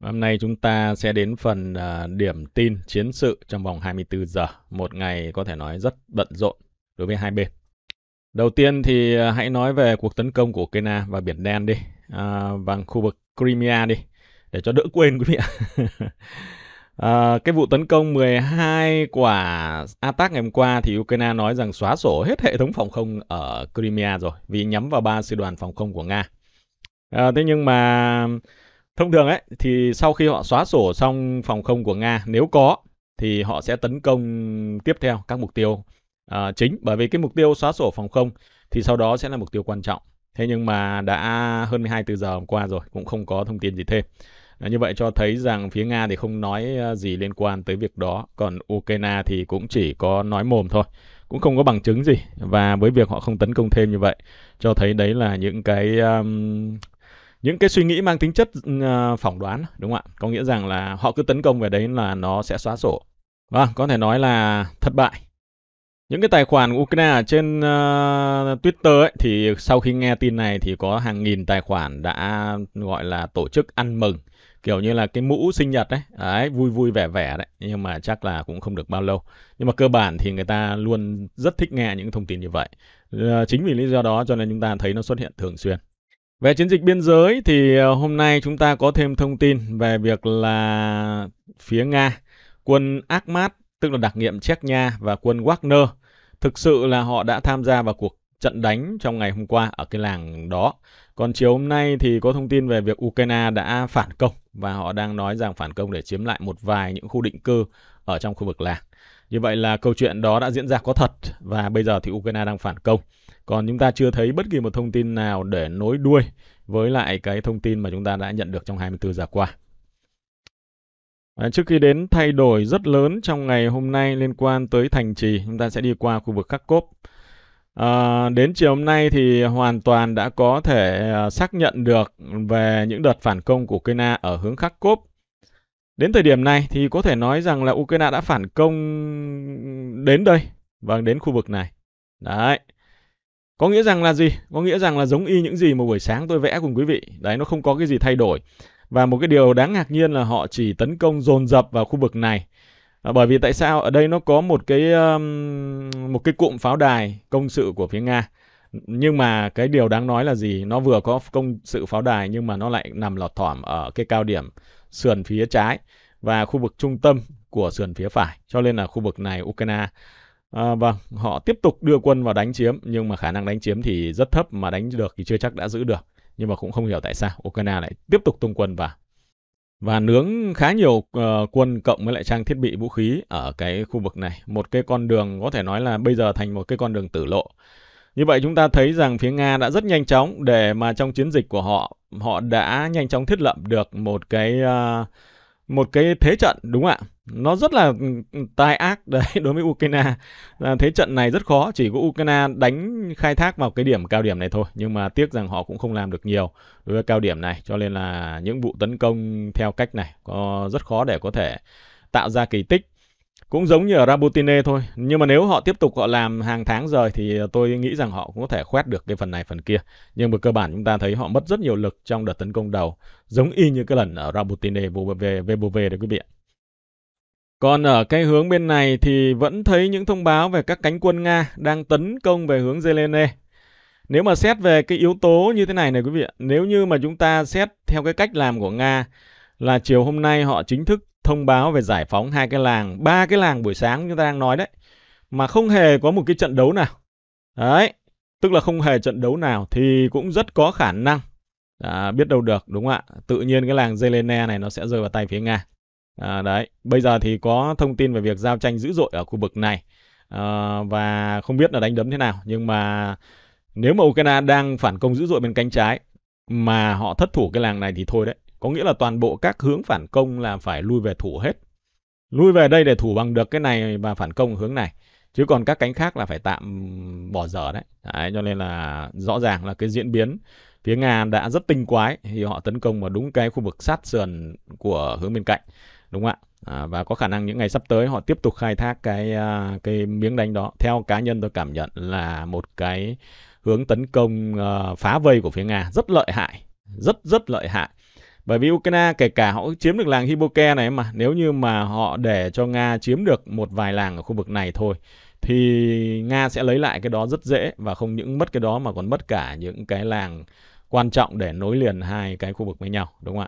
Hôm nay chúng ta sẽ đến phần uh, điểm tin chiến sự trong vòng 24 giờ, một ngày có thể nói rất bận rộn đối với hai bên. Đầu tiên thì uh, hãy nói về cuộc tấn công của Ukraine và Biển Đen đi, à, uh, và khu vực Crimea đi, để cho đỡ quên quý vị ạ. à, cái vụ tấn công 12 quả attack ngày hôm qua thì Ukraine nói rằng xóa sổ hết hệ thống phòng không ở Crimea rồi, vì nhắm vào ba sư đoàn phòng không của Nga. À, thế nhưng mà Thông thường ấy thì sau khi họ xóa sổ xong phòng không của Nga nếu có thì họ sẽ tấn công tiếp theo các mục tiêu à, chính bởi vì cái mục tiêu xóa sổ phòng không thì sau đó sẽ là mục tiêu quan trọng. Thế nhưng mà đã hơn 24 giờ hôm qua rồi cũng không có thông tin gì thêm. À, như vậy cho thấy rằng phía Nga thì không nói à, gì liên quan tới việc đó, còn Ukraine thì cũng chỉ có nói mồm thôi, cũng không có bằng chứng gì và với việc họ không tấn công thêm như vậy cho thấy đấy là những cái um, những cái suy nghĩ mang tính chất uh, phỏng đoán đúng không ạ có nghĩa rằng là họ cứ tấn công về đấy là nó sẽ xóa sổ và vâng, có thể nói là thất bại những cái tài khoản của Ukraine trên uh, Twitter ấy, thì sau khi nghe tin này thì có hàng nghìn tài khoản đã gọi là tổ chức ăn mừng kiểu như là cái mũ sinh nhật đấy, đấy vui vui vẻ vẻ đấy nhưng mà chắc là cũng không được bao lâu nhưng mà cơ bản thì người ta luôn rất thích nghe những thông tin như vậy uh, chính vì lý do đó cho nên chúng ta thấy nó xuất hiện thường xuyên về chiến dịch biên giới thì ờ, hôm nay chúng ta có thêm thông tin về việc là phía Nga, quân Akhmat, tức là đặc nhiệm Chechnya và quân Wagner, thực sự là họ đã tham gia vào cuộc trận đánh trong ngày hôm qua ở cái làng đó. Còn chiều hôm nay thì có thông tin về việc Ukraine đã phản công và họ đang nói rằng phản công để chiếm lại một vài những khu định cư ở trong khu vực làng. Như vậy là câu chuyện đó đã diễn ra có thật và bây giờ thì Ukraine đang phản công. Còn chúng ta chưa thấy bất kỳ một thông tin nào để nối đuôi với lại cái thông tin mà chúng ta đã nhận được trong 24 giờ qua. À, trước khi đến thay đổi rất lớn trong ngày hôm nay liên quan tới thành trì, chúng ta sẽ đi qua khu vực Kharkov. À, đến chiều hôm nay thì hoàn toàn đã có thể à, xác nhận được về những đợt phản công của Ukraine ở hướng Kharkov. Đến thời điểm này thì có thể nói rằng là Ukraine đã phản công đến đây, vâng đến khu vực này. Đấy. Có nghĩa rằng là gì? Có nghĩa rằng là giống y những gì mà buổi sáng tôi vẽ cùng quý vị. Đấy, nó không có cái gì thay đổi. Và một cái điều đáng ngạc nhiên là họ chỉ tấn công dồn dập vào khu vực này. À, bởi vì tại sao? Ở đây nó có một cái um, một cái cụm pháo đài công sự của phía Nga. Nhưng mà cái điều đáng nói là gì? Nó vừa có công sự pháo đài nhưng mà nó lại nằm lọt thỏm ở cái cao điểm sườn phía trái và khu vực trung tâm của sườn phía phải. Cho nên là khu vực này Ukraine À, vâng, họ tiếp tục đưa quân vào đánh chiếm nhưng mà khả năng đánh chiếm thì rất thấp mà đánh được thì chưa chắc đã giữ được. Nhưng mà cũng không hiểu tại sao Ukraine lại tiếp tục tung quân vào và nướng khá nhiều uh, quân cộng với lại trang thiết bị vũ khí ở cái khu vực này. Một cái con đường có thể nói là bây giờ thành một cái con đường tử lộ. Như vậy chúng ta thấy rằng phía Nga đã rất nhanh chóng để mà trong chiến dịch của họ, họ đã nhanh chóng thiết lập được một cái uh, một cái thế trận đúng không ạ? Nó rất là ừ, ừ, tai ác đấy đối với Ukraine. À, thế trận này rất khó, chỉ có Ukraine đánh khai thác vào cái điểm cao điểm này thôi, nhưng mà tiếc rằng họ cũng không làm được nhiều đối với cao điểm này, cho nên là những vụ tấn công theo cách này có rất khó để có thể tạo ra kỳ tích cũng giống như ở Rabutine thôi. Nhưng mà nếu họ tiếp tục họ làm hàng tháng rồi thì tôi nghĩ rằng họ cũng có thể khoét được cái phần này phần kia. Nhưng mà cơ bản chúng ta thấy họ mất rất nhiều lực trong đợt tấn công đầu. Giống y như cái lần ở Rabutine về về về đấy quý vị ạ. Còn ở cái hướng bên này thì vẫn thấy những thông báo về các cánh quân Nga đang tấn công về hướng Zelene. Nếu mà xét về cái yếu tố như thế này này quý vị ạ, nếu như mà chúng ta xét theo cái cách làm của Nga là chiều hôm nay họ chính thức thông báo về giải phóng hai cái làng, ba cái làng buổi sáng chúng ta đang nói đấy mà không hề có một cái trận đấu nào. Đấy, tức là không hề trận đấu nào thì cũng rất có khả năng à, biết đâu được đúng không ạ? Tự nhiên cái làng Zelene này nó sẽ rơi vào tay phía Nga. À, đấy, bây giờ thì có thông tin về việc giao tranh dữ dội ở khu vực này à, và không biết là đánh đấm thế nào nhưng mà nếu mà Ukraine đang phản công dữ dội bên cánh trái mà họ thất thủ cái làng này thì thôi đấy. Có nghĩa là toàn bộ các hướng phản công là phải lui về thủ hết. Lui về đây để thủ bằng được cái này và phản công hướng này. Chứ còn các cánh khác là phải tạm bỏ dở đấy. đấy cho nên là rõ ràng là cái diễn biến phía Nga đã rất tinh quái thì họ tấn công vào đúng cái khu vực sát sườn của hướng bên cạnh đúng không ạ à, và có khả năng những ngày sắp tới họ tiếp tục khai thác cái à, cái miếng đánh đó theo cá nhân tôi cảm nhận là một cái hướng tấn công ờ, phá vây của phía Nga rất lợi hại rất rất lợi hại bởi vì Ukraine kể cả họ chiếm được làng Hipoke này mà, nếu như mà họ để cho Nga chiếm được một vài làng ở khu vực này thôi thì Nga sẽ lấy lại cái đó rất dễ và không những mất cái đó mà còn mất cả những cái làng quan trọng để nối liền hai cái khu vực với nhau, đúng không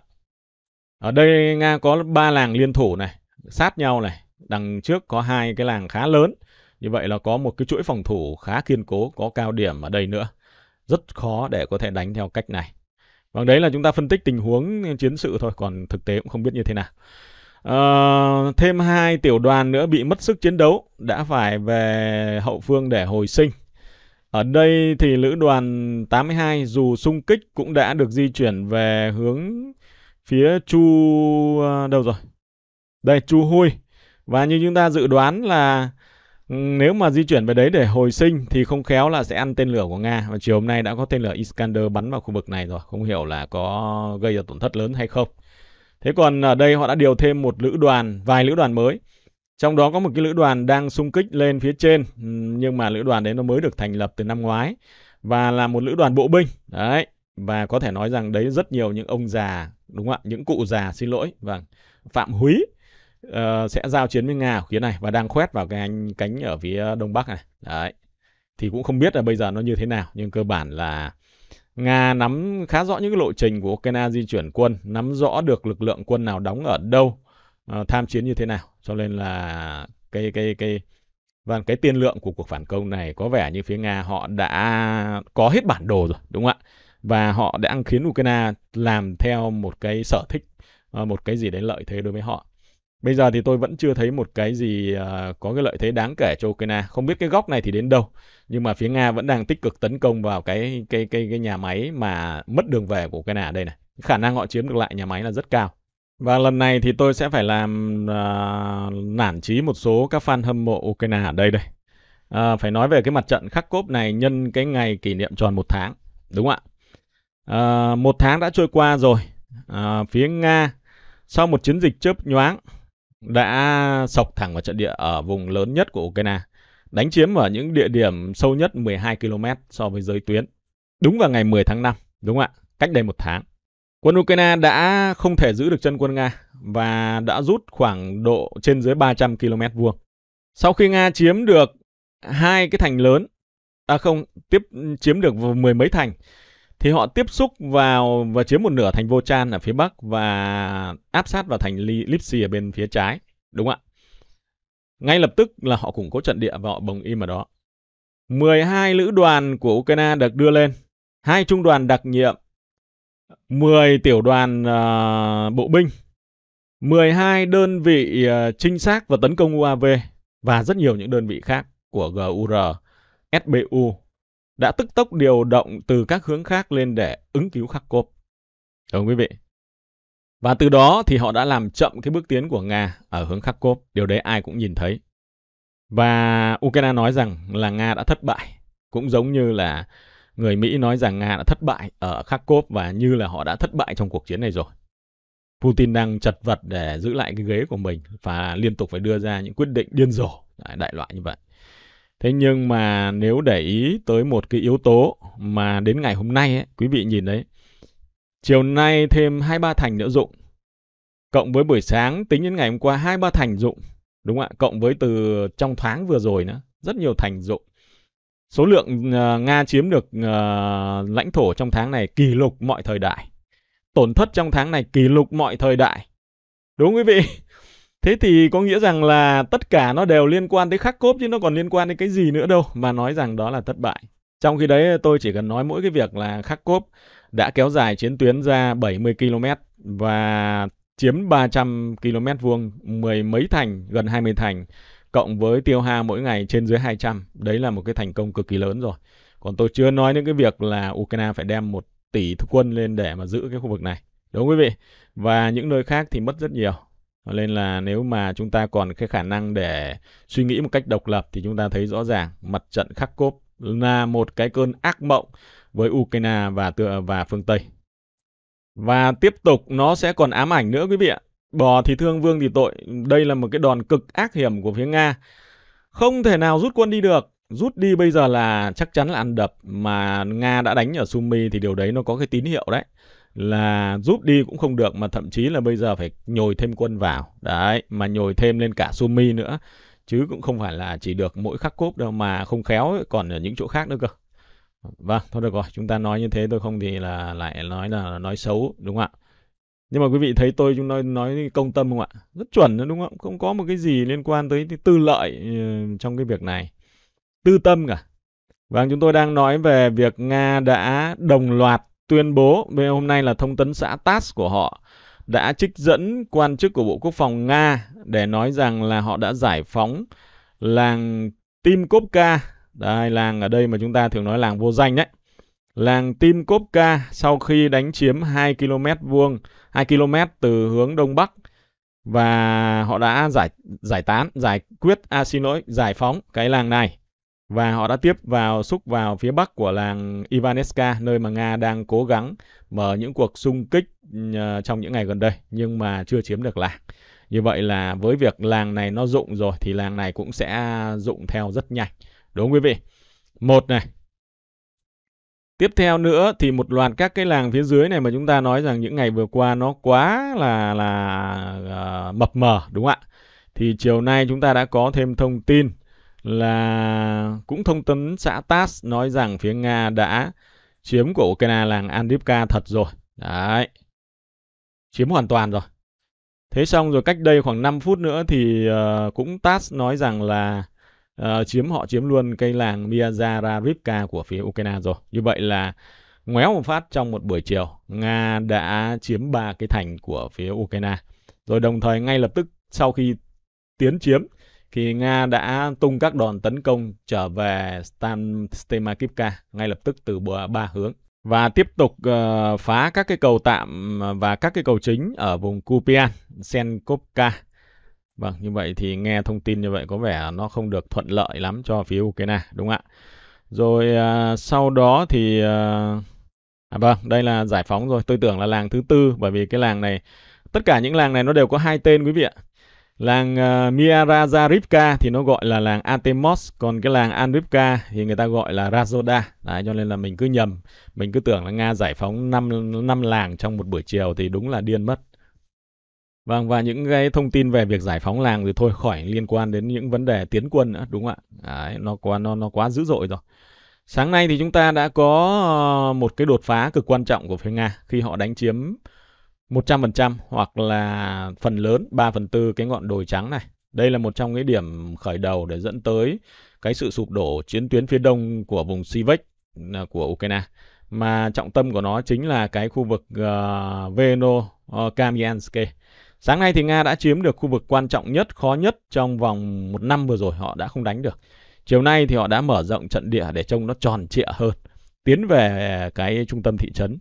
ạ? Ở đây Nga có ba làng liên thủ này, sát nhau này, đằng trước có hai cái làng khá lớn. Như vậy là có một cái chuỗi phòng thủ khá kiên cố, có cao điểm ở đây nữa. Rất khó để có thể đánh theo cách này. Vâng, đấy là chúng ta phân tích tình huống chiến sự thôi, còn thực tế cũng không biết như thế nào. À, thêm hai tiểu đoàn nữa bị mất sức chiến đấu, đã phải về hậu phương để hồi sinh. Ở đây thì lữ đoàn 82 dù sung kích cũng đã được di chuyển về hướng phía Chu ờ, đâu rồi? Đây Chu huy Và như chúng ta dự đoán là nếu mà di chuyển về đấy để hồi sinh thì không khéo là sẽ ăn tên lửa của Nga và chiều hôm nay đã có tên lửa Iskander bắn vào khu vực này rồi, không hiểu là có gây ra tổn thất lớn hay không. Thế còn ở đây họ đã điều thêm một lữ đoàn, vài lữ đoàn mới. Trong đó có một cái lữ đoàn đang xung kích lên phía trên nhưng mà lữ đoàn đấy nó mới được thành lập từ năm ngoái và là một lữ đoàn bộ binh. Đấy, và có thể nói rằng đấy rất nhiều những ông già đúng không ạ những cụ già xin lỗi vâng phạm húy Ờ, sẽ giao chiến với Nga phía này và đang khoét vào cái cánh ở phía đông bắc này. Đấy. Thì cũng không biết là bây giờ nó như thế nào nhưng cơ bản là Nga nắm khá rõ những cái lộ trình của Ukraine di chuyển quân, nắm rõ được lực lượng quân nào đóng ở đâu, ờ, tham chiến như thế nào. Cho nên là cái cái cái và cái tiên lượng của cuộc phản công này có vẻ như phía Nga họ đã có hết bản đồ rồi, đúng không ạ? Và họ đã khiến Ukraine làm theo một cái sở thích, ờ, một cái gì đấy lợi thế đối với họ. Bây giờ thì tôi vẫn chưa thấy một cái gì uh, có cái lợi thế đáng kể cho Ukraine. Không biết cái góc này thì đến đâu. Nhưng mà phía Nga vẫn đang tích cực tấn công vào cái cái cái cái nhà máy mà mất đường về của Ukraine ở đây này. Khả năng họ chiếm được lại nhà máy là rất cao. Và lần này thì tôi sẽ phải làm uh, nản trí một số các fan hâm mộ Ukraine ở đây đây. Uh, phải nói về cái mặt trận khắc Kharkov này nhân cái ngày kỷ niệm tròn một tháng. Đúng không ạ? Uh, một tháng đã trôi qua rồi. Uh, phía Nga sau một chiến dịch chớp nhoáng đã sọc thẳng vào trận địa ở vùng lớn nhất của Ukraine, đánh chiếm ở những địa điểm sâu nhất 12 km so với giới tuyến. Đúng vào ngày 10 tháng 5, đúng không ạ? Cách đây một tháng. Quân Ukraine đã không thể giữ được chân quân Nga và đã rút khoảng độ trên dưới 300 km vuông. Sau khi Nga chiếm được hai cái thành lớn, à không, tiếp chiếm được mười mấy thành thì họ tiếp xúc vào và chiếm một nửa thành vô Vochan ở phía bắc và áp sát vào thành Lipsi ở bên phía trái, đúng ạ? Ngay lập tức là họ củng cố trận địa và họ bồng im ở đó. 12 lữ đoàn của Ukraine được đưa lên, hai trung đoàn đặc nhiệm, 10 tiểu đoàn uh, bộ binh, 12 đơn vị ờ, trinh sát và tấn công UAV và rất nhiều những đơn vị khác của GUR, SBU đã tức tốc điều động từ các hướng khác lên để ứng cứu Kharkov. Đúng quý vị? Và từ đó thì họ đã làm chậm cái bước tiến của Nga ở hướng Kharkov, điều đấy ai cũng nhìn thấy. Và Ukraine nói rằng là Nga đã thất bại, cũng giống như là người Mỹ nói rằng Nga đã thất bại ở Kharkov và như là họ đã thất bại trong cuộc chiến này rồi. Putin đang chật vật để giữ lại cái ghế của mình và liên tục phải đưa ra những quyết định điên rồ, đại loại như vậy. Thế nhưng mà nếu để ý tới một cái yếu tố mà đến ngày hôm nay ấy, quý vị nhìn đấy, chiều nay thêm hai ba thành nữa dụng, cộng với buổi sáng tính đến ngày hôm qua hai ba thành dụng, đúng không ạ? Cộng với từ trong tháng vừa rồi nữa, rất nhiều thành dụng. Số lượng uh, Nga chiếm được uh, lãnh thổ trong tháng này kỷ lục mọi thời đại. Tổn thất trong tháng này kỷ lục mọi thời đại. Đúng quý vị? Thế thì có nghĩa rằng là tất cả nó đều liên quan tới khắc cốt chứ nó còn liên quan đến cái gì nữa đâu mà nói rằng đó là thất bại. Trong khi đấy tôi chỉ cần nói mỗi cái việc là khắc cốt đã kéo dài chiến tuyến ra 70 km và chiếm 300 km vuông, mười mấy thành, gần 20 thành, cộng với tiêu hao mỗi ngày trên dưới 200. Đấy là một cái thành công cực kỳ lớn rồi. Còn tôi chưa nói những cái việc là Ukraine phải đem một tỷ quân lên để mà giữ cái khu vực này. Đúng không quý vị? Và những nơi khác thì mất rất nhiều nên là nếu mà chúng ta còn cái khả năng để suy nghĩ một cách độc lập thì chúng ta thấy rõ ràng mặt trận khắc Kharkov là một cái cơn ác mộng với Ukraine và tựa và phương Tây. Và tiếp tục nó sẽ còn ám ảnh nữa quý vị ạ. Bò thì thương vương thì tội, đây là một cái đòn cực ác hiểm của phía Nga. Không thể nào rút quân đi được, rút đi bây giờ là chắc chắn là ăn đập mà Nga đã đánh ở Sumy thì điều đấy nó có cái tín hiệu đấy là giúp đi cũng không được mà thậm chí là bây giờ phải nhồi thêm quân vào đấy mà nhồi thêm lên cả Sumi nữa chứ cũng không phải là chỉ được mỗi khắc cốp đâu mà không khéo còn ở những chỗ khác nữa cơ vâng thôi được rồi chúng ta nói như thế tôi không thì là lại nói là nói xấu đúng không ạ nhưng mà quý vị thấy tôi chúng nói nói công tâm không ạ rất chuẩn đúng không không có một cái gì liên quan tới tư lợi ừ, trong cái việc này tư tâm cả vâng chúng tôi đang nói về việc nga đã đồng loạt tuyên bố về hôm nay là thông tấn xã TASS của họ đã trích dẫn quan chức của Bộ Quốc phòng Nga để nói rằng là họ đã giải phóng làng Timkovka. Đây, làng ở đây mà chúng ta thường nói làng vô danh đấy. Làng Timkovka sau khi đánh chiếm 2 km vuông, 2 km từ hướng đông bắc và họ đã giải giải tán, giải quyết, à xin lỗi, giải phóng cái làng này và họ đã tiếp vào xúc vào phía bắc của làng Ivaneska nơi mà Nga đang cố gắng mở những cuộc xung kích ờ, trong những ngày gần đây nhưng mà chưa chiếm được làng. Như vậy là với việc làng này nó dụng rồi thì làng này cũng sẽ dụng theo rất nhanh. Đúng không quý vị? Một này. Tiếp theo nữa thì một loạt các cái làng phía dưới này mà chúng ta nói rằng những ngày vừa qua nó quá là là uh, mập mờ đúng không ạ? Thì chiều nay chúng ta đã có thêm thông tin là cũng thông tấn xã TASS nói rằng phía Nga đã chiếm của Ukraine làng Andivka thật rồi. Đấy. Chiếm hoàn toàn rồi. Thế xong rồi cách đây khoảng 5 phút nữa thì uh, cũng TASS nói rằng là uh, chiếm họ chiếm luôn cây làng Miazarivka của phía Ukraine rồi. Như vậy là ngoéo một phát trong một buổi chiều, Nga đã chiếm ba cái thành của phía Ukraine. Rồi đồng thời ngay lập tức sau khi tiến chiếm khi Nga đã tung các đòn tấn công trở về Stamakivka ngay lập tức từ ba hướng và tiếp tục uh, phá các cái cầu tạm và các cái cầu chính ở vùng Kupian, Senkovka. Vâng, như vậy thì nghe thông tin như vậy có vẻ nó không được thuận lợi lắm cho phía Ukraine, đúng không ạ? Rồi uh, sau đó thì uh, à vâng, đây là giải phóng rồi. Tôi tưởng là làng thứ tư bởi vì cái làng này tất cả những làng này nó đều có hai tên quý vị ạ. Làng uh, ờ, Miarazarivka thì nó gọi là làng Atemos, còn cái làng Andrivka thì người ta gọi là Razoda. Đấy, cho nên là mình cứ nhầm, mình cứ tưởng là Nga giải phóng 5, 5 làng trong một buổi chiều thì đúng là điên mất. Vâng, và những cái thông tin về việc giải phóng làng thì thôi khỏi liên quan đến những vấn đề tiến quân nữa, đúng không ạ? Đấy, nó quá, nó, nó quá dữ dội rồi. Sáng nay thì chúng ta đã có ờ, một cái đột phá cực quan trọng của phía Nga khi họ đánh chiếm 100% hoặc là phần lớn 3 phần 4 cái ngọn đồi trắng này. Đây là một trong những điểm khởi đầu để dẫn tới cái sự sụp đổ chiến tuyến phía đông của vùng Sivek à, của Ukraine. Mà trọng tâm của nó chính là cái khu vực uh, à, Veno Kamiansk. Sáng nay thì Nga đã chiếm được khu vực quan trọng nhất, khó nhất trong vòng một năm vừa rồi họ đã không đánh được. Chiều nay thì họ đã mở rộng trận địa để trông nó tròn trịa hơn, tiến về cái trung tâm thị trấn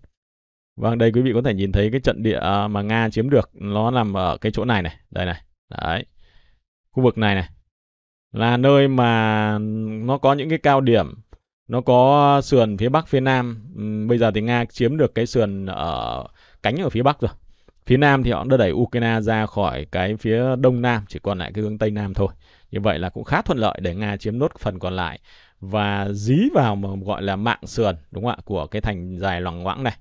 Vâng, đây quý vị có thể nhìn thấy cái trận địa à, mà Nga chiếm được nó nằm ở cái chỗ này này, đây này. Đấy. Khu vực này này là nơi mà nó có những cái cao điểm, nó có sườn phía bắc phía nam. Bây giờ thì Nga chiếm được cái sườn ở cánh ở phía bắc rồi. Phía nam thì họ đã đẩy Ukraine ra khỏi cái phía đông nam, chỉ còn lại cái hướng tây nam thôi. Như vậy là cũng khá thuận lợi để Nga chiếm nốt phần còn lại và dí vào mà gọi là mạng sườn đúng không ạ của cái thành dài loằng ngoãng này.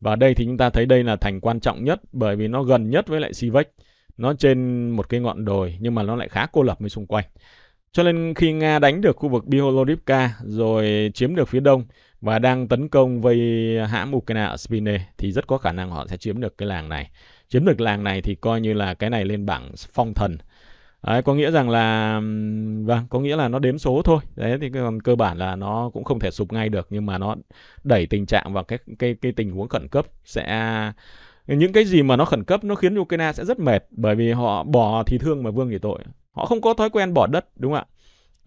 Và đây thì chúng ta thấy đây là thành quan trọng nhất bởi vì nó gần nhất với lại Sivek. Nó trên một cái ngọn đồi nhưng mà nó lại khá cô lập với xung quanh. Cho nên khi Nga đánh được khu vực Biholorivka rồi chiếm được phía đông và đang tấn công vây hãm Ukraine ở Spine thì rất có khả năng họ sẽ chiếm được cái làng này. Chiếm được làng này thì coi như là cái này lên bảng phong thần Đấy, có nghĩa rằng là vâng, có nghĩa là nó đếm số thôi. Đấy thì còn cơ bản là nó cũng không thể sụp ngay được nhưng mà nó đẩy tình trạng vào cái cái cái tình huống khẩn cấp sẽ những cái gì mà nó khẩn cấp nó khiến Ukraine sẽ rất mệt bởi vì họ bỏ thì thương mà vương thì tội. Họ không có thói quen bỏ đất đúng không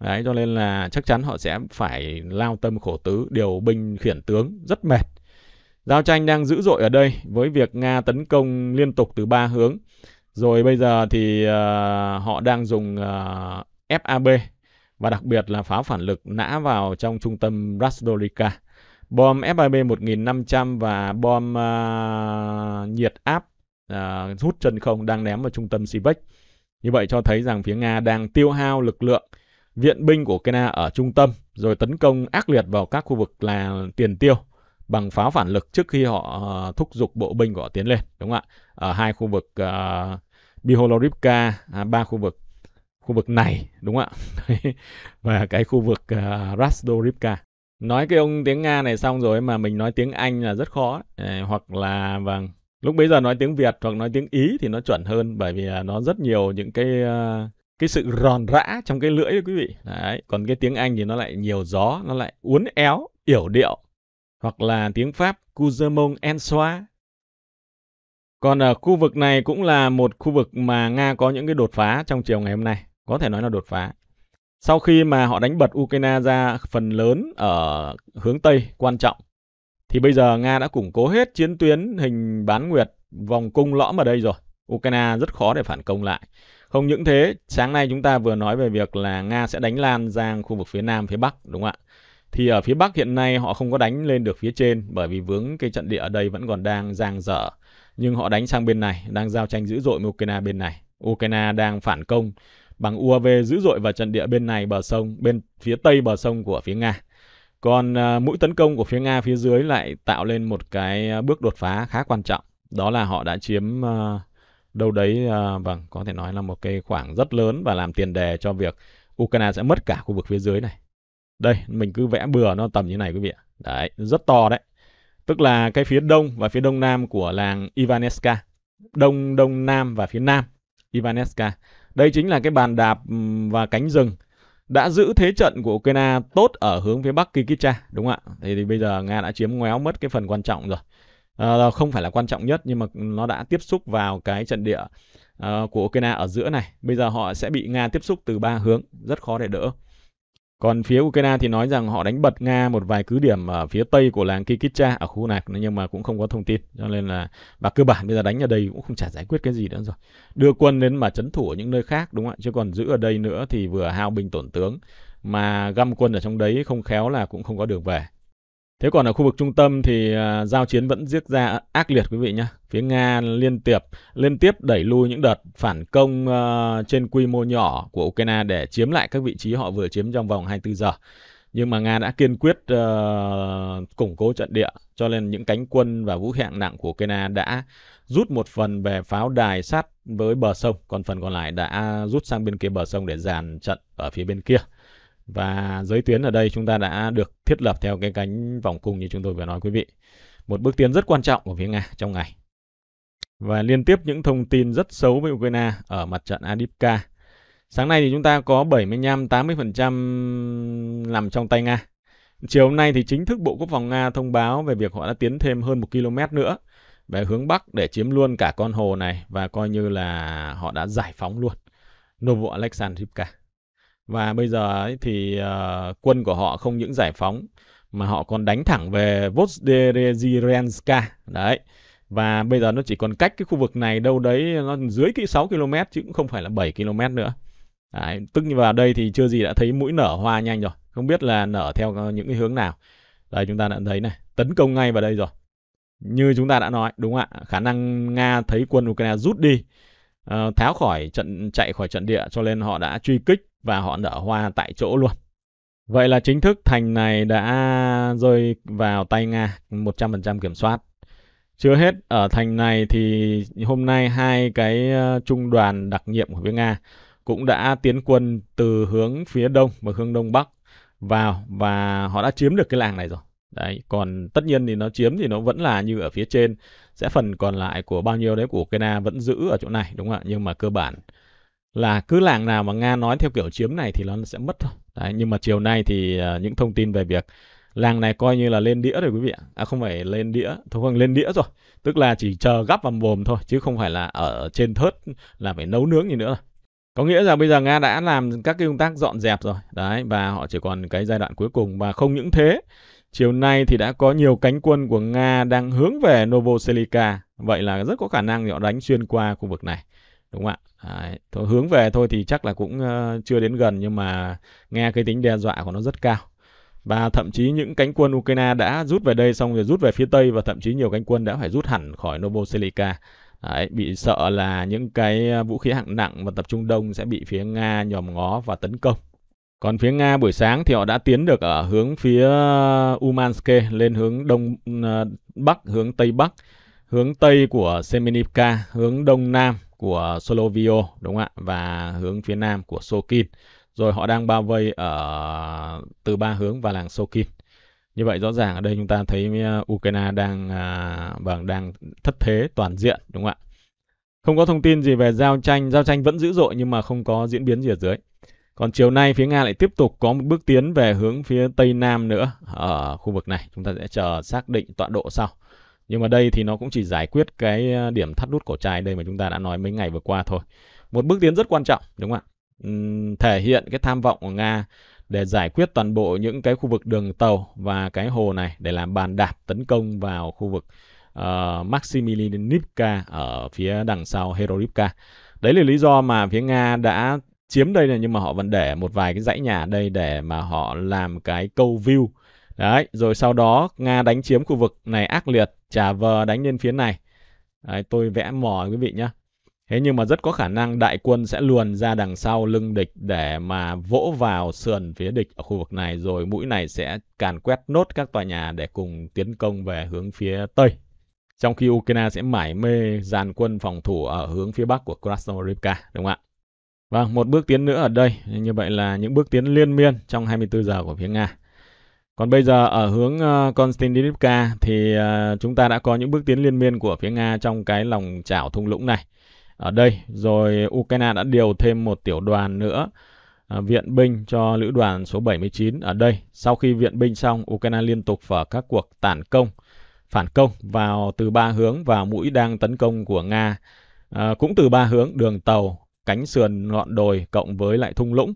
ạ? Đấy cho nên là chắc chắn họ sẽ phải lao tâm khổ tứ, điều binh khiển tướng rất mệt. Giao tranh đang dữ dội ở đây với việc Nga tấn công liên tục từ ba hướng. Rồi bây giờ thì uh, họ đang dùng uh, ờ, FAB và đặc biệt là pháo phản lực nã vào trong trung tâm Rasdorika. Bom FAB 1500 và bom uh, nhiệt áp uh, hút chân không đang ném vào trung tâm Sivec. Như vậy cho thấy rằng phía Nga đang tiêu hao lực lượng viện binh của Ukraine ở trung tâm rồi tấn công ác liệt vào các khu vực là tiền tiêu bằng pháo phản lực trước khi họ thúc giục bộ binh của họ tiến lên đúng không ạ ở hai khu vực uh, Biholoripka à, ba khu vực khu vực này đúng không ạ và cái khu vực uh, à, Rasdoripka nói cái ông tiếng Nga này xong rồi mà mình nói tiếng Anh là rất khó à, hoặc là vâng lúc bây giờ nói tiếng Việt hoặc nói tiếng Ý thì nó chuẩn hơn bởi vì nó rất nhiều những cái uh, cái sự ròn rã trong cái lưỡi đấy quý vị đấy còn cái tiếng Anh thì nó lại nhiều gió nó lại uốn éo yểu điệu hoặc là tiếng Pháp Cusermon Ensoa còn ở ờ, khu vực này cũng là một khu vực mà Nga có những cái đột phá trong chiều ngày hôm nay, có thể nói là đột phá. Sau khi mà họ đánh bật Ukraine ra phần lớn ở hướng Tây quan trọng, thì bây giờ Nga đã củng cố hết chiến tuyến hình bán nguyệt vòng cung lõm ở đây rồi. Ukraine rất khó để phản công lại. Không những thế, sáng nay chúng ta vừa nói về việc là Nga sẽ đánh lan sang khu vực phía Nam, phía Bắc, đúng không ạ? Thì ở phía Bắc hiện nay họ không có đánh lên được phía trên bởi vì vướng cái trận địa ở đây vẫn còn đang giang dở nhưng họ đánh sang bên này, đang giao tranh dữ dội với Ukraine bên này. Ukraine đang phản công bằng UAV dữ dội vào trận địa bên này bờ sông, bên phía tây bờ sông của phía Nga. Còn à, mũi tấn công của phía Nga phía dưới lại tạo lên một cái à, bước đột phá khá quan trọng. Đó là họ đã chiếm à, đâu đấy, vâng, có thể nói là một cái khoảng rất lớn và làm tiền đề cho việc Ukraine sẽ mất cả khu vực phía dưới này. Đây, mình cứ vẽ bừa nó tầm như này quý vị ạ. Đấy, rất to đấy tức là cái phía đông và phía đông nam của làng Ivaneska, đông đông nam và phía nam Ivaneska. Đây chính là cái bàn đạp và cánh rừng đã giữ thế trận của Ukraine tốt ở hướng phía bắc Kikicha, đúng không ạ? Thì, thì bây giờ Nga đã chiếm ngoéo mất cái phần quan trọng rồi. À, không phải là quan trọng nhất nhưng mà nó đã tiếp xúc vào cái trận địa uh, của Ukraine ở giữa này. Bây giờ họ sẽ bị Nga tiếp xúc từ ba hướng, rất khó để đỡ. Còn phía Ukraine thì nói rằng họ đánh bật Nga một vài cứ điểm ở phía tây của làng Kikitsa ở khu này nhưng mà cũng không có thông tin. Cho nên là và cơ bản bây giờ đánh ở đây cũng không chả giải quyết cái gì nữa rồi. Đưa quân đến mà chấn thủ ở những nơi khác đúng không ạ? Chứ còn giữ ở đây nữa thì vừa hao binh tổn tướng mà găm quân ở trong đấy không khéo là cũng không có đường về. Thế còn ở khu vực trung tâm thì à, giao chiến vẫn diễn ra ác liệt quý vị nhé. Phía Nga liên tiếp liên tiếp đẩy lui những đợt phản công ờ, trên quy mô nhỏ của Ukraine để chiếm lại các vị trí họ vừa chiếm trong vòng 24 giờ. Nhưng mà Nga đã kiên quyết uh, củng cố trận địa cho nên những cánh quân và vũ khí hạng nặng của Ukraine đã rút một phần về pháo đài sát với bờ sông, còn phần còn lại đã rút sang bên kia bờ sông để dàn trận ở phía bên kia. Và giới tuyến ở đây chúng ta đã được thiết lập theo cái cánh vòng cung như chúng tôi vừa nói quý vị. Một bước tiến rất quan trọng của phía Nga trong ngày. Và liên tiếp những thông tin rất xấu với Ukraine ở mặt trận Adipka. Sáng nay thì chúng ta có 75-80% nằm trong tay Nga. Chiều hôm nay thì chính thức Bộ Quốc phòng Nga thông báo về việc họ đã tiến thêm hơn một km nữa về hướng Bắc để chiếm luôn cả con hồ này và coi như là họ đã giải phóng luôn Novo Alexandrivka. Và bây giờ ấy thì uh, quân của họ không những giải phóng mà họ còn đánh thẳng về Vozderezirenska. Đấy. Và bây giờ nó chỉ còn cách cái khu vực này đâu đấy nó dưới cái 6 km chứ cũng không phải là 7 km nữa. Đấy, tức như vào đây thì chưa gì đã thấy mũi nở hoa nhanh rồi. Không biết là nở theo những cái hướng nào. Đây chúng ta đã thấy này, tấn công ngay vào đây rồi. Như chúng ta đã nói, đúng ạ, khả năng Nga thấy quân Ukraine rút đi, uh, tháo khỏi trận chạy khỏi trận địa cho nên họ đã truy kích và họ nở hoa tại chỗ luôn. Vậy là chính thức thành này đã rơi vào tay Nga 100% kiểm soát. Chưa hết, ở thành này thì hôm nay hai cái ờ, trung đoàn đặc nhiệm của phía Nga cũng đã tiến quân từ hướng phía đông và hướng đông bắc vào và họ đã chiếm được cái làng này rồi. Đấy, còn tất nhiên thì nó chiếm thì nó vẫn là như ở phía trên, sẽ phần còn lại của bao nhiêu đấy của Ukraine vẫn giữ ở chỗ này đúng không ạ? Nhưng mà cơ bản là cứ làng nào mà Nga nói theo kiểu chiếm này thì nó sẽ mất thôi. Đấy, nhưng mà chiều nay thì uh, những thông tin về việc làng này coi như là lên đĩa rồi quý vị ạ. À không phải lên đĩa, thôi không lên đĩa rồi. Tức là chỉ chờ gắp vào mồm thôi chứ không phải là ở trên thớt là phải nấu nướng gì nữa. Có nghĩa là bây giờ Nga đã làm các cái công tác dọn dẹp rồi. Đấy và họ chỉ còn cái giai đoạn cuối cùng và không những thế Chiều nay thì đã có nhiều cánh quân của Nga đang hướng về Novoselika, vậy là rất có khả năng họ đánh xuyên qua khu vực này đúng không ạ thôi hướng về thôi thì chắc là cũng ờ, chưa đến gần nhưng mà nghe cái tính đe dọa của nó rất cao và thậm chí những cánh quân Ukraine đã rút về đây xong rồi rút về phía Tây và thậm chí nhiều cánh quân đã phải rút hẳn khỏi novoselica Đấy, bị sợ là những cái ờ, vũ khí hạng nặng và tập trung đông sẽ bị phía Nga nhòm ngó và tấn công. Còn phía Nga buổi sáng thì họ đã tiến được ở hướng phía Umanske lên hướng đông ờ, bắc, hướng tây bắc, hướng tây của Semenivka, hướng đông nam của Solovio đúng không ạ và hướng phía nam của Sokin rồi họ đang bao vây ở từ ba hướng và làng Sokin như vậy rõ ràng ở đây chúng ta thấy uh, Ukraine đang à, vâng đang thất thế toàn diện đúng không ạ không có thông tin gì về giao tranh giao tranh vẫn dữ dội nhưng mà không có diễn biến gì ở dưới còn chiều nay phía Nga lại tiếp tục có một bước tiến về hướng phía Tây Nam nữa ở khu vực này. Chúng ta sẽ chờ xác định tọa độ sau. Nhưng mà đây thì nó cũng chỉ giải quyết cái ờ, điểm thắt nút cổ chai đây mà chúng ta đã nói mấy ngày vừa qua thôi. Một bước tiến rất quan trọng, đúng không ạ? thể hiện cái tham vọng của Nga để giải quyết toàn bộ những cái khu vực đường tàu và cái hồ này để làm bàn đạp tấn công vào khu vực uh, ờ, Maximilianivka ở phía đằng sau Herorivka. Đấy là lý do mà phía Nga đã chiếm đây này nhưng mà họ vẫn để một vài cái dãy nhà ở đây để mà họ làm cái câu view Đấy, rồi sau đó Nga đánh chiếm khu vực này ác liệt, trả vờ đánh lên phía này. Đấy, tôi vẽ mỏ quý vị nhé. Thế nhưng mà rất có khả năng đại quân sẽ luồn ra đằng sau lưng địch để mà vỗ vào sườn phía địch ở khu vực này rồi mũi này sẽ càn quét nốt các tòa nhà để cùng tiến công về hướng phía Tây. Trong khi Ukraine sẽ mải mê dàn quân phòng thủ ở hướng phía Bắc của Krasnoyarivka, đúng không ạ? Vâng, một bước tiến nữa ở đây. Như vậy là những bước tiến liên miên trong 24 giờ của phía Nga. Còn bây giờ ở hướng ờ, Konstantinivka thì ờ, chúng ta đã có những bước tiến liên miên của phía Nga trong cái lòng chảo thung lũng này. Ở đây rồi Ukraine đã điều thêm một tiểu đoàn nữa ờ, viện binh cho lữ đoàn số 79 ở đây. Sau khi viện binh xong, Ukraine liên tục mở các cuộc tản công, phản công vào từ ba hướng và mũi đang tấn công của Nga à, cũng từ ba hướng đường tàu, cánh sườn ngọn đồi cộng với lại thung lũng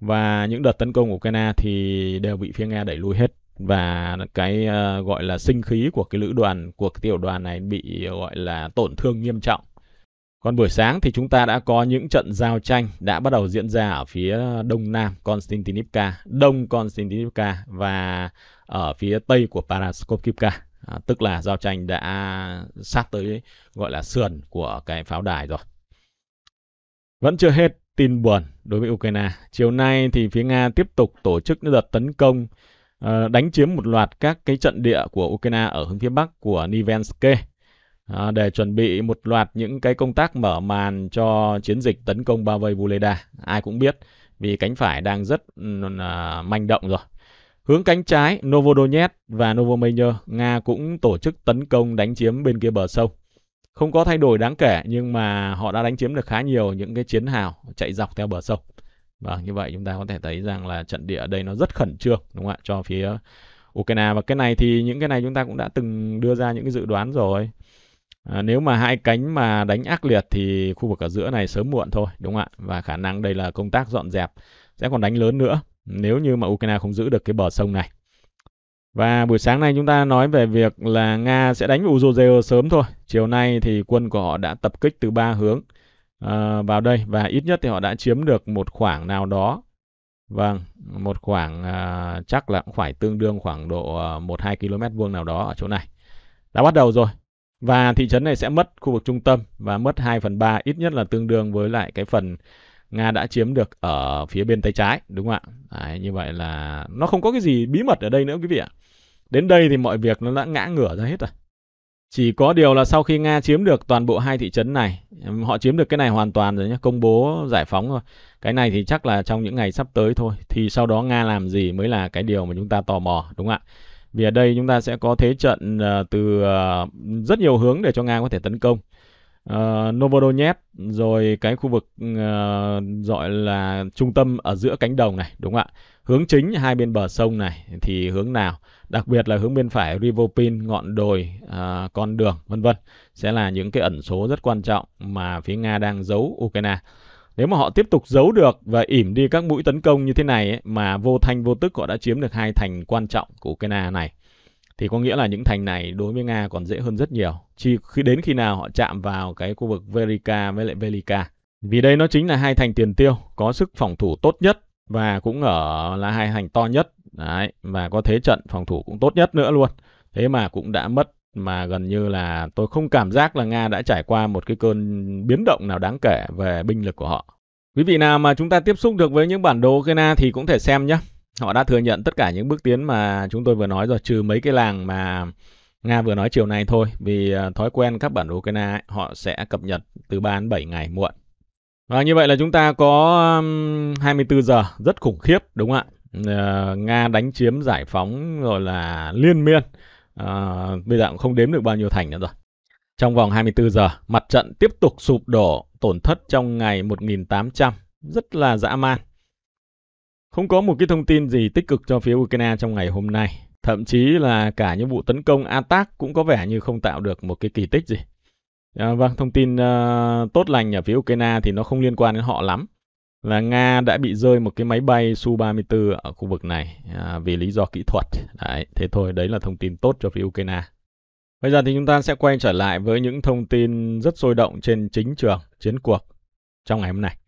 và những đợt tấn công của Ukraine thì đều bị phía Nga đẩy lui hết và cái uh, gọi là sinh khí của cái lữ đoàn của cái tiểu đoàn này bị gọi là tổn thương nghiêm trọng. Còn buổi sáng thì chúng ta đã có những trận giao tranh đã bắt đầu diễn ra ở phía đông nam Konstantinivka, đông Konstantinivka và ở phía tây của Paraskovivka. À, tức là giao tranh đã sát tới gọi là sườn của cái pháo đài rồi. Vẫn chưa hết tin buồn đối với Ukraine. Chiều nay thì phía Nga tiếp tục tổ chức những đợt tấn công ờ, đánh chiếm một loạt các cái trận địa của Ukraine ở hướng phía bắc của Nivenske ờ, để chuẩn bị một loạt những cái công tác mở màn cho chiến dịch tấn công bao vây Vuleda. Ai cũng biết vì cánh phải đang rất ừ, ờ, manh động rồi. Hướng cánh trái Novodonetsk và Novomayer, Nga cũng tổ chức tấn công đánh chiếm bên kia bờ sông không có thay đổi đáng kể nhưng mà họ đã đánh chiếm được khá nhiều những cái chiến hào chạy dọc theo bờ sông. Và vâng, như vậy chúng ta có thể thấy rằng là trận địa ở đây nó rất khẩn trương đúng không ạ cho phía Ukraine và cái này thì những cái này chúng ta cũng đã từng đưa ra những cái dự đoán rồi. À, nếu mà hai cánh mà đánh ác liệt thì khu vực ở giữa này sớm muộn thôi đúng không ạ? Và khả năng đây là công tác dọn dẹp sẽ còn đánh lớn nữa nếu như mà Ukraine không giữ được cái bờ sông này. Và buổi sáng nay chúng ta nói về việc là Nga sẽ đánh Uzhozeo sớm thôi. Chiều nay thì quân của họ đã tập kích từ ba hướng uh, vào đây và ít nhất thì họ đã chiếm được một khoảng nào đó. Vâng, một khoảng uh, chắc là cũng phải tương đương khoảng độ uh, 1-2 km vuông nào đó ở chỗ này. Đã bắt đầu rồi. Và thị trấn này sẽ mất khu vực trung tâm và mất 2 phần 3 ít nhất là tương đương với lại cái phần Nga đã chiếm được ở phía bên tay trái đúng không ạ? Đấy, như vậy là nó không có cái gì bí mật ở đây nữa quý vị ạ. Đến đây thì mọi việc nó đã ngã ngửa ra hết rồi. Chỉ có điều là sau khi Nga chiếm được toàn bộ hai thị trấn này, họ chiếm được cái này hoàn toàn rồi nhé, công bố giải phóng rồi. Cái này thì chắc là trong những ngày sắp tới thôi, thì sau đó Nga làm gì mới là cái điều mà chúng ta tò mò, đúng không ạ? Vì ở đây chúng ta sẽ có thế trận ờ, từ ờ, rất nhiều hướng để cho Nga có thể tấn công. Uh, Novodonetsk rồi cái khu vực uh, gọi là trung tâm ở giữa cánh đồng này đúng không ạ hướng chính hai bên bờ sông này thì hướng nào đặc biệt là hướng bên phải Rivopin, ngọn đồi, à, con đường vân vân sẽ là những cái ẩn số rất quan trọng mà phía Nga đang giấu Ukraine. Nếu mà họ tiếp tục giấu được và ỉm đi các mũi tấn công như thế này ấy, mà vô thanh vô tức họ đã chiếm được hai thành quan trọng của Ukraine này thì có nghĩa là những thành này đối với Nga còn dễ hơn rất nhiều. Chỉ khi đến khi nào họ chạm vào cái khu vực Verica với lại Velika. Vì đây nó chính là hai thành tiền tiêu có sức phòng thủ tốt nhất và cũng ở là hai hành to nhất đấy và có thế trận phòng thủ cũng tốt nhất nữa luôn thế mà cũng đã mất mà gần như là tôi không cảm giác là Nga đã trải qua một cái cơn biến động nào đáng kể về binh lực của họ. Quý vị nào mà chúng ta tiếp xúc được với những bản đồ Ukraine thì cũng thể xem nhé. Họ đã thừa nhận tất cả những bước tiến mà chúng tôi vừa nói rồi, trừ mấy cái làng mà Nga vừa nói chiều nay thôi. Vì ờ, thói quen các bản đồ Ukraine ấy, họ sẽ cập nhật từ 3 đến 7 ngày muộn. Và như vậy là chúng ta có 24 um, giờ rất khủng khiếp đúng không ạ? Ờ, Nga đánh chiếm giải phóng rồi là liên miên. À, bây giờ cũng không đếm được bao nhiêu thành nữa rồi. Trong vòng 24 giờ, mặt trận tiếp tục sụp đổ, tổn thất trong ngày 1800, rất là dã man. Không có một cái thông tin gì tích cực cho phía Ukraine trong ngày hôm nay. Thậm chí là cả những vụ tấn công attack cũng có vẻ như không tạo được một cái kỳ tích gì. À, vâng, thông tin uh, tốt lành ở phía Ukraine thì nó không liên quan đến họ lắm. Là Nga đã bị rơi một cái máy bay Su-34 ở khu vực này à, vì lý do kỹ thuật. Đấy, thế thôi, đấy là thông tin tốt cho phía Ukraine. Bây giờ thì chúng ta sẽ quay trở lại với những thông tin rất sôi động trên chính trường chiến cuộc trong ngày hôm nay.